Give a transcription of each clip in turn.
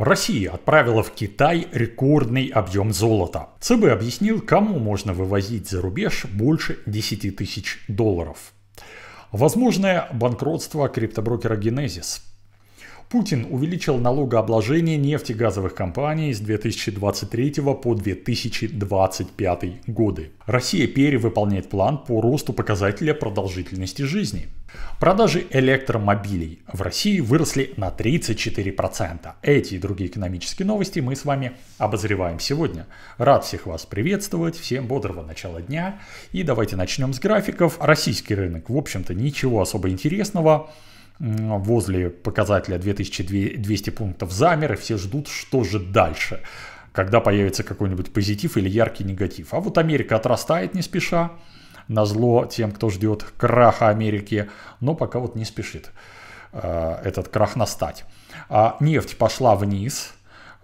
Россия отправила в Китай рекордный объем золота. ЦБ объяснил, кому можно вывозить за рубеж больше 10 тысяч долларов. Возможное банкротство криптоброкера Genesis. Путин увеличил налогообложение нефтегазовых компаний с 2023 по 2025 годы. Россия перевыполняет план по росту показателя продолжительности жизни. Продажи электромобилей в России выросли на 34%. Эти и другие экономические новости мы с вами обозреваем сегодня. Рад всех вас приветствовать, всем бодрого начала дня. И давайте начнем с графиков. Российский рынок, в общем-то, ничего особо интересного возле показателя 2200 пунктов замер, и все ждут, что же дальше, когда появится какой-нибудь позитив или яркий негатив. А вот Америка отрастает не спеша, на зло тем, кто ждет краха Америки, но пока вот не спешит э, этот крах настать. А нефть пошла вниз –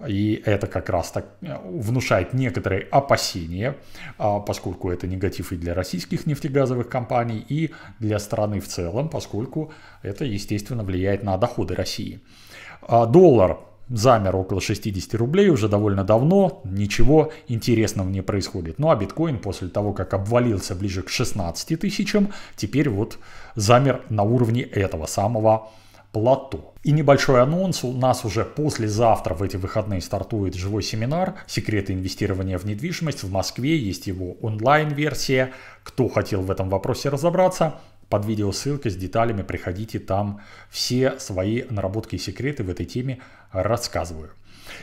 и это как раз так э, внушает некоторые опасения, а, поскольку это негатив и для российских нефтегазовых компаний, и для страны в целом, поскольку это, естественно, влияет на доходы России. А, доллар замер около 60 рублей уже довольно давно, ничего интересного не происходит. Ну а биткоин после того, как обвалился ближе к 16 тысячам, теперь вот замер на уровне этого самого плато. И небольшой анонс, у нас уже послезавтра в эти выходные стартует живой семинар «Секреты инвестирования в недвижимость» в Москве, есть его онлайн-версия. Кто хотел в этом вопросе разобраться, под видео ссылка с деталями, приходите, там все свои наработки и секреты в этой теме рассказываю.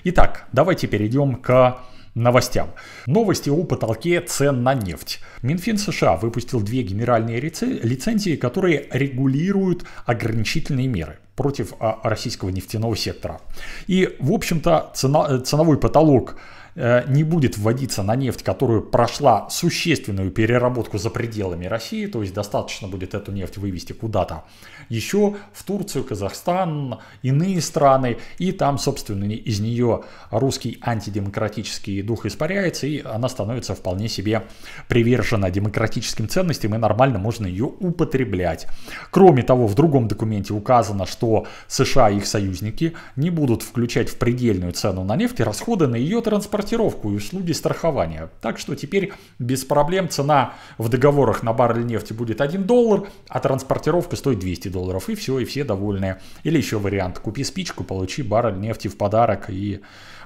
Итак, давайте перейдем к новостям. Новости о потолке цен на нефть. Минфин США выпустил две генеральные лицензии, которые регулируют ограничительные меры против а, российского нефтяного сектора. И, в общем-то, цена, э, ценовой потолок Э, не будет вводиться на нефть, которая прошла существенную переработку за пределами России, то есть достаточно будет эту нефть вывести куда-то еще в Турцию, Казахстан, иные страны, и там, собственно, из нее русский антидемократический дух испаряется, и она становится вполне себе привержена демократическим ценностям, и нормально можно ее употреблять. Кроме того, в другом документе указано, что США и их союзники не будут включать в предельную цену на нефть расходы на ее транспорт транспортировку и услуги страхования. Так что теперь без проблем цена в договорах на баррель нефти будет 1 доллар, а транспортировка стоит 200 долларов. И все, и все довольны. Или еще вариант. Купи спичку, получи баррель нефти в подарок. И,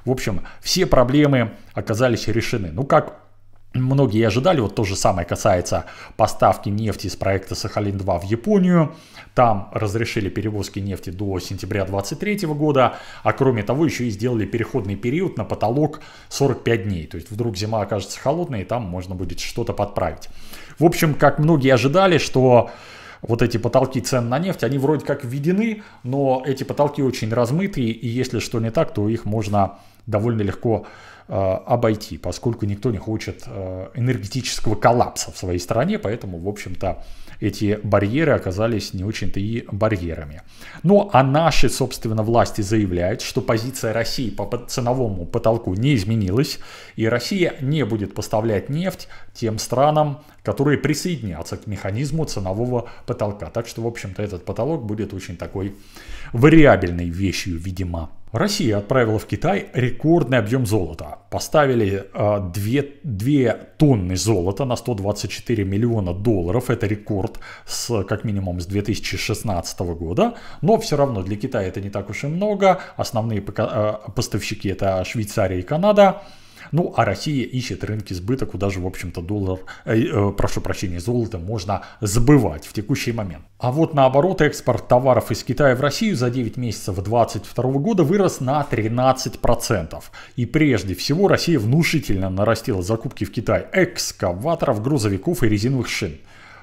в общем, все проблемы оказались решены. Ну, как Многие ожидали, вот то же самое касается поставки нефти из проекта Сахалин-2 в Японию. Там разрешили перевозки нефти до сентября 2023 года, а кроме того еще и сделали переходный период на потолок 45 дней. То есть вдруг зима окажется холодной, и там можно будет что-то подправить. В общем, как многие ожидали, что вот эти потолки цен на нефть, они вроде как введены, но эти потолки очень размытые, и если что не так, то их можно довольно легко Э, обойти, поскольку никто не хочет э, энергетического коллапса в своей стране, поэтому, в общем-то, эти барьеры оказались не очень-то и барьерами. Ну, а наши, собственно, власти заявляют, что позиция России по ценовому потолку не изменилась, и Россия не будет поставлять нефть тем странам, которые присоединятся к механизму ценового потолка. Так что, в общем-то, этот потолок будет очень такой вариабельной вещью, видимо. Россия отправила в Китай рекордный объем золота. Поставили 2, э, 2 тонны золота на 124 миллиона долларов. Это рекорд с, как минимум с 2016 года. Но все равно для Китая это не так уж и много. Основные э, поставщики это Швейцария и Канада. Ну, а Россия ищет рынки сбыта, куда же, в общем-то, доллар, э, э, прошу прощения, золото можно сбывать в текущий момент. А вот наоборот, экспорт товаров из Китая в Россию за 9 месяцев 2022 года вырос на 13%. И прежде всего Россия внушительно нарастила закупки в Китай экскаваторов, грузовиков и резиновых шин.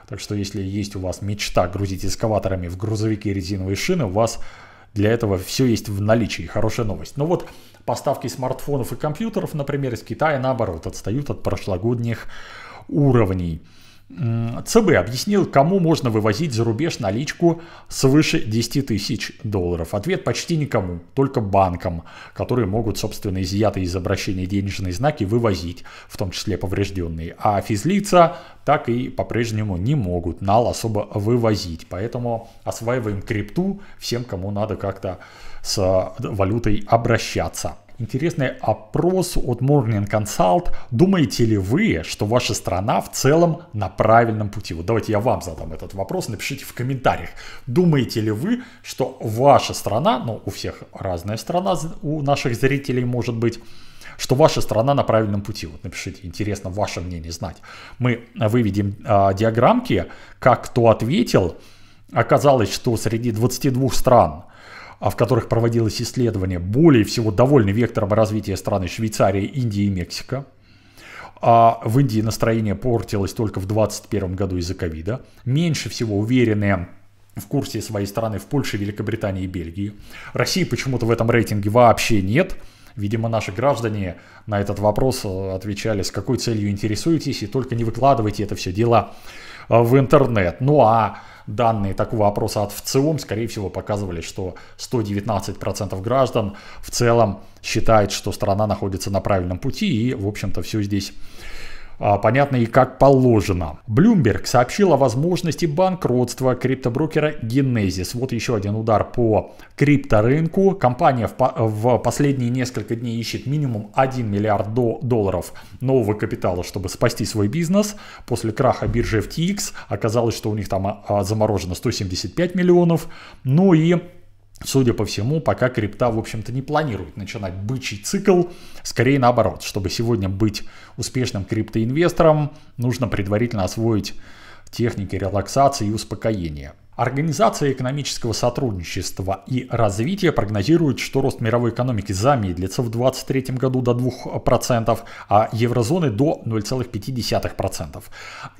Так что если есть у вас мечта грузить экскаваторами в грузовики резиновые шины, у вас для этого все есть в наличии, хорошая новость. Но вот поставки смартфонов и компьютеров, например, из Китая, наоборот, отстают от прошлогодних уровней. ЦБ объяснил, кому можно вывозить за рубеж наличку свыше 10 тысяч долларов. Ответ почти никому, только банкам, которые могут, собственно, изъятые из обращения денежные знаки вывозить, в том числе поврежденные. А физлица так и по-прежнему не могут нал особо вывозить. Поэтому осваиваем крипту всем, кому надо как-то с валютой обращаться интересный опрос от Morning Consult. Думаете ли вы, что ваша страна в целом на правильном пути? Вот давайте я вам задам этот вопрос, напишите в комментариях. Думаете ли вы, что ваша страна, ну у всех разная страна, у наших зрителей может быть, что ваша страна на правильном пути. Вот напишите, интересно ваше мнение знать. Мы выведем э, диаграммки, как кто ответил. Оказалось, что среди 22 стран а в которых проводилось исследование, более всего довольны вектором развития страны Швейцария, Индия и Мексика. А в Индии настроение портилось только в 2021 году из-за ковида. Меньше всего уверенные в курсе своей страны в Польше, Великобритании и Бельгии. России почему-то в этом рейтинге вообще нет. Видимо, наши граждане на этот вопрос э, отвечали, с какой целью интересуетесь, и только не выкладывайте это все дело э, в интернет. Ну а данные такого опроса от ВЦИОМ, скорее всего, показывали, что 119% граждан в целом считает, что страна находится на правильном пути и, в общем-то, все здесь а, понятно и как положено. Bloomberg сообщил о возможности банкротства криптоброкера Genesis. Вот еще один удар по крипторынку. Компания в, по в последние несколько дней ищет минимум 1 миллиард до долларов нового капитала, чтобы спасти свой бизнес. После краха биржи FTX оказалось, что у них там а, заморожено 175 миллионов. Ну и Судя по всему, пока крипта, в общем-то, не планирует начинать бычий цикл. Скорее наоборот, чтобы сегодня быть успешным криптоинвестором, нужно предварительно освоить техники релаксации и успокоения – Организация экономического сотрудничества и развития прогнозирует, что рост мировой экономики замедлится в 2023 году до 2%, а еврозоны до 0,5%.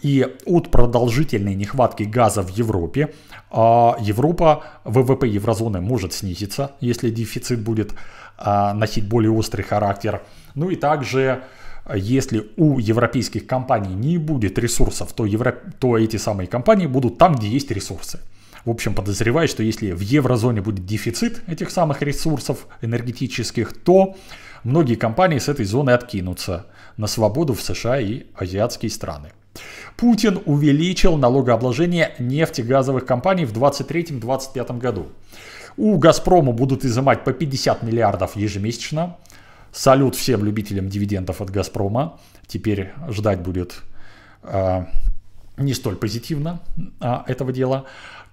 И от продолжительной нехватки газа в Европе а, Европа, ВВП еврозоны может снизиться, если дефицит будет а, носить более острый характер. Ну и также а если у европейских компаний не будет ресурсов, то, евро... то эти самые компании будут там, где есть ресурсы. В общем, подозреваю, что если в еврозоне будет дефицит этих самых ресурсов энергетических, то многие компании с этой зоны откинутся на свободу в США и азиатские страны. Путин увеличил налогообложение нефтегазовых компаний в 2023-2025 году. У «Газпрома» будут изымать по 50 миллиардов ежемесячно. Салют всем любителям дивидендов от «Газпрома». Теперь ждать будет э, не столь позитивно э, этого дела.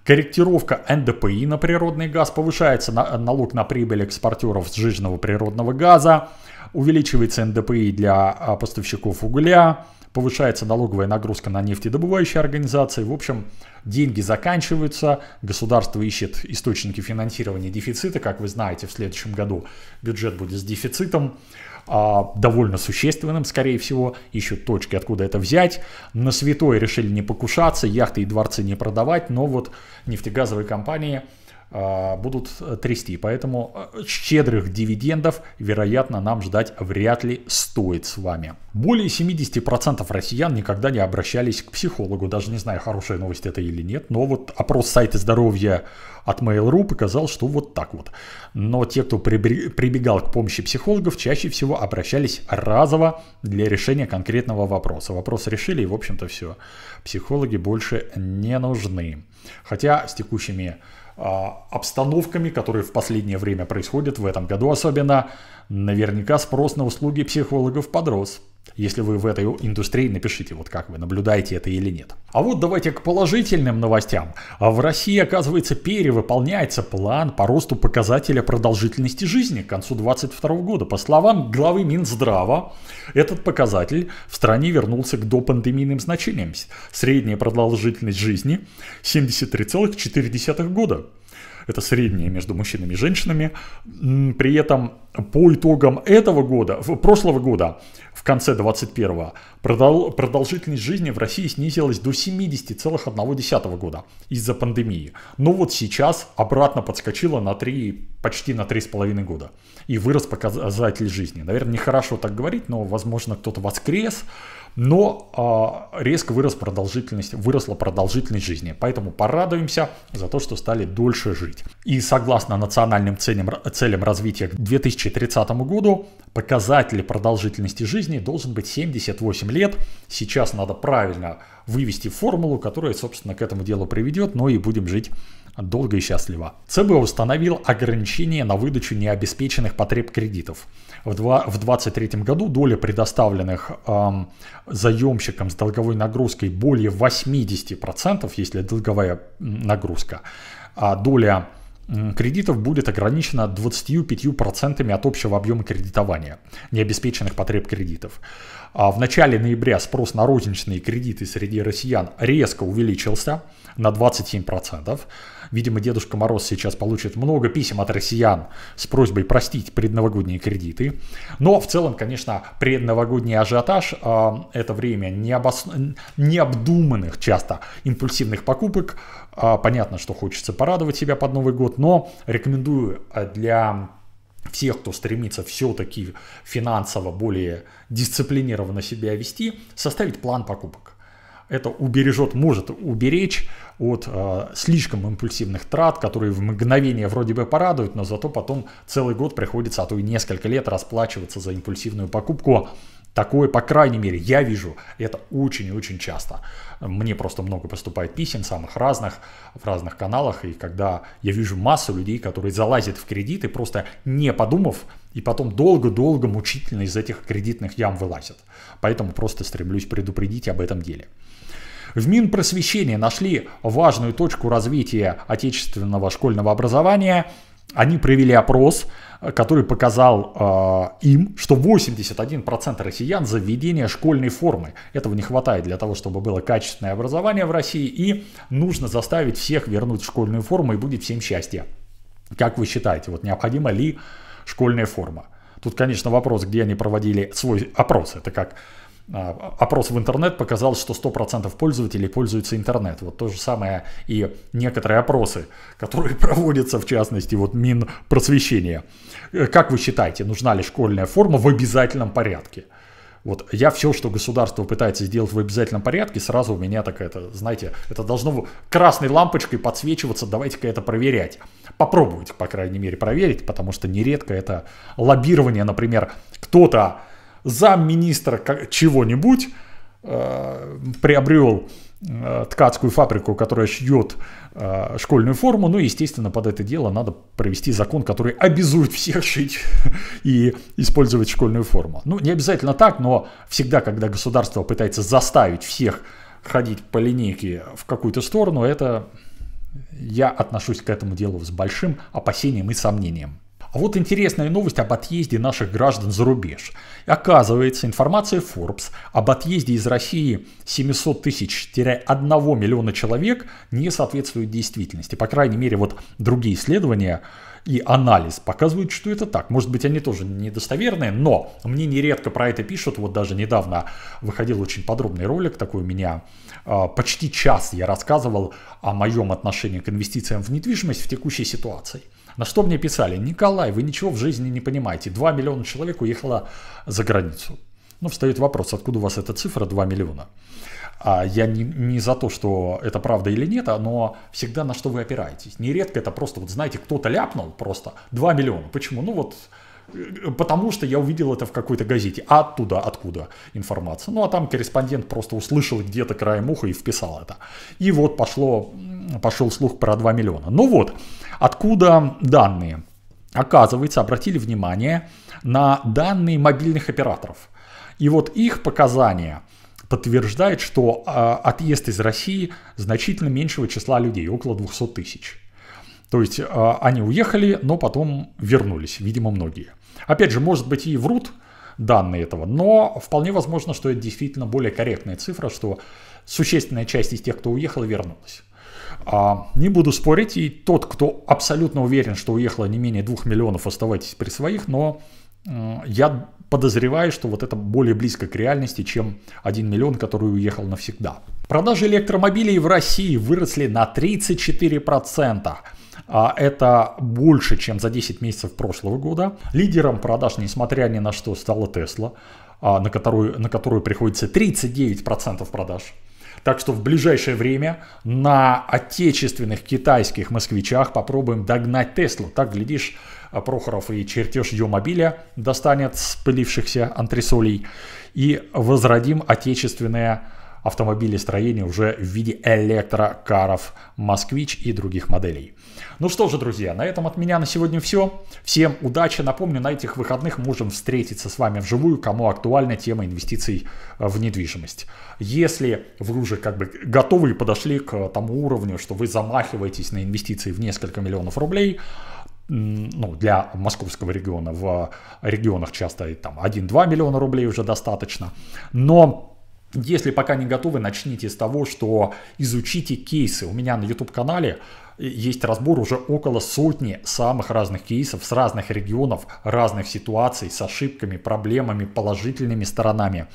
Корректировка НДПИ на природный газ. Повышается на, налог на прибыль экспортеров сжиженного природного газа. Увеличивается НДПИ для э, поставщиков угля. Повышается налоговая нагрузка на нефтедобывающие организации. В общем, деньги заканчиваются, государство ищет источники финансирования дефицита, как вы знаете, в следующем году бюджет будет с дефицитом а, довольно существенным, скорее всего, ищут точки, откуда это взять. На святое решили не покушаться, яхты и дворцы не продавать, но вот нефтегазовые компании – а, будут э, трясти. Поэтому э, щедрых дивидендов, вероятно, нам ждать вряд ли стоит с вами. Более 70% россиян никогда не обращались к психологу. Даже не знаю, хорошая новость это или нет, но вот опрос сайта здоровья от Mail.ru показал, что вот так вот. Но те, кто прибегал к помощи психологов, чаще всего обращались разово для решения конкретного вопроса. Вопрос решили и, в общем-то, все. Психологи больше не нужны. Хотя с текущими а, обстановками, которые в последнее время происходят в этом году особенно, наверняка спрос на услуги психологов подрос. Если вы в этой индустрии, напишите, вот как вы наблюдаете это или нет. А вот давайте к положительным новостям. А в России, оказывается, перевыполняется план по росту показателя продолжительности жизни к концу 2022 года. По словам главы Минздрава, этот показатель в стране вернулся к допандемийным значениям. Средняя продолжительность жизни 73,4 года это среднее между мужчинами и женщинами. При этом по итогам этого года, прошлого года, в конце 21-го, Продолжительность жизни в России снизилась до 70,1 года из-за пандемии. Но вот сейчас обратно подскочила на 3, почти на 3,5 года. И вырос показатель жизни. Наверное, нехорошо так говорить, но, возможно, кто-то воскрес. Но э, резко вырос продолжительность, выросла продолжительность жизни. Поэтому порадуемся за то, что стали дольше жить. И согласно национальным целям, целям развития к 2030 году, показатель продолжительности жизни должен быть 78 лет. Сейчас надо правильно вывести формулу, которая, собственно, к этому делу приведет, но и будем жить долго и счастливо. ЦБ установил ограничение на выдачу необеспеченных потреб кредитов. В 2023 году доля предоставленных эм, заемщикам с долговой нагрузкой более 80%, если долговая нагрузка, а доля кредитов будет ограничено 25% от общего объема кредитования необеспеченных потреб кредитов. А в начале ноября спрос на розничные кредиты среди россиян резко увеличился на 27%. Видимо, Дедушка Мороз сейчас получит много писем от россиян с просьбой простить предновогодние кредиты. Но в целом, конечно, предновогодний ажиотаж э, — это время необос... необдуманных часто импульсивных покупок. Э, понятно, что хочется порадовать себя под Новый год, вот, но рекомендую а, для всех, кто стремится все-таки финансово более дисциплинированно себя вести, составить план покупок. Это убережет, может уберечь от э, слишком импульсивных трат, которые в мгновение вроде бы порадуют, но зато потом целый год приходится, а то и несколько лет расплачиваться за импульсивную покупку Такое, по крайней мере, я вижу это очень-очень и часто. Мне просто много поступает писем самых разных, в разных каналах, и когда я вижу массу людей, которые залазят в кредиты, просто не подумав, и потом долго-долго мучительно из этих кредитных ям вылазят. Поэтому просто стремлюсь предупредить об этом деле. В Минпросвещении нашли важную точку развития отечественного школьного образования – они провели опрос, который показал э, им, что 81% россиян за введение школьной формы. Этого не хватает для того, чтобы было качественное образование в России, и нужно заставить всех вернуть школьную форму, и будет всем счастье. Как вы считаете, вот необходима ли школьная форма? Тут, конечно, вопрос, где они проводили свой опрос. Это как а, опрос в интернет показал, что 100% пользователей пользуются интернет. Вот то же самое и некоторые опросы, которые проводятся, в частности, вот Минпросвещения. Э, как вы считаете, нужна ли школьная форма в обязательном порядке? Вот я все, что государство пытается сделать в обязательном порядке, сразу у меня такая, это, знаете, это должно красной лампочкой подсвечиваться, давайте-ка это проверять. Попробовать, по крайней мере, проверить, потому что нередко это лоббирование, например, кто-то замминистра чего-нибудь э, приобрел э, ткацкую фабрику, которая шьет э, школьную форму. Ну и, естественно, под это дело надо провести закон, который обязует всех шить и использовать школьную форму. Ну, не обязательно так, но всегда, когда государство пытается заставить всех ходить по линейке в какую-то сторону, это я отношусь к этому делу с большим опасением и сомнением. А вот интересная новость об отъезде наших граждан за рубеж. Оказывается, информация Forbes об отъезде из России 700 тысяч-1 миллиона человек не соответствует действительности. По крайней мере, вот другие исследования и анализ показывают, что это так. Может быть, они тоже недостоверные, но мне нередко про это пишут. Вот даже недавно выходил очень подробный ролик, такой у меня а, почти час я рассказывал о моем отношении к инвестициям в недвижимость в текущей ситуации. На что мне писали, Николай, вы ничего в жизни не понимаете, 2 миллиона человек уехало за границу. Ну, встает вопрос, откуда у вас эта цифра 2 миллиона? А я не, не за то, что это правда или нет, а, но всегда на что вы опираетесь. Нередко это просто, вот знаете, кто-то ляпнул просто 2 миллиона. Почему? Ну вот потому что я увидел это в какой-то газете. А оттуда, откуда информация? Ну, а там корреспондент просто услышал где-то краем уха и вписал это. И вот пошло, пошел слух про 2 миллиона. Ну вот, откуда данные? Оказывается, обратили внимание на данные мобильных операторов. И вот их показания подтверждают, что э, отъезд из России значительно меньшего числа людей, около 200 тысяч. То есть а, они уехали, но потом вернулись, видимо, многие. Опять же, может быть и врут данные этого, но вполне возможно, что это действительно более корректная цифра, что существенная часть из тех, кто уехал, вернулась. А, не буду спорить, и тот, кто абсолютно уверен, что уехало не менее 2 миллионов, оставайтесь при своих, но я подозреваю, что вот это более близко к реальности, чем 1 миллион, который уехал навсегда. Продажи электромобилей в России выросли на 34% а Это больше, чем за 10 месяцев прошлого года. Лидером продаж, несмотря ни на что, стала Tesla, а, на которую, на которую приходится 39% продаж. Так что в ближайшее время на отечественных китайских москвичах попробуем догнать Теслу. Так, глядишь, Прохоров и чертеж ее мобиля достанет спылившихся антресолей и возродим отечественное автомобилестроения уже в виде электрокаров «Москвич» и других моделей. Ну что же, друзья, на этом от меня на сегодня все. Всем удачи. Напомню, на этих выходных можем встретиться с вами вживую, кому актуальна тема инвестиций в недвижимость. Если вы уже как бы готовы и подошли к тому уровню, что вы замахиваетесь на инвестиции в несколько миллионов рублей, ну, для московского региона, в регионах часто там 1-2 миллиона рублей уже достаточно, но если пока не готовы, начните с того, что изучите кейсы. У меня на YouTube-канале э, есть разбор уже около сотни самых разных кейсов с разных регионов, разных ситуаций, с ошибками, проблемами, положительными сторонами.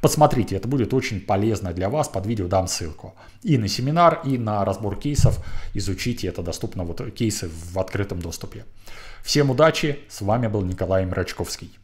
Посмотрите, это будет очень полезно для вас. Под видео дам ссылку. И на семинар, и на разбор кейсов. Изучите, это доступно, вот э, кейсы в открытом доступе. Всем удачи, с вами был Николай Мрачковский.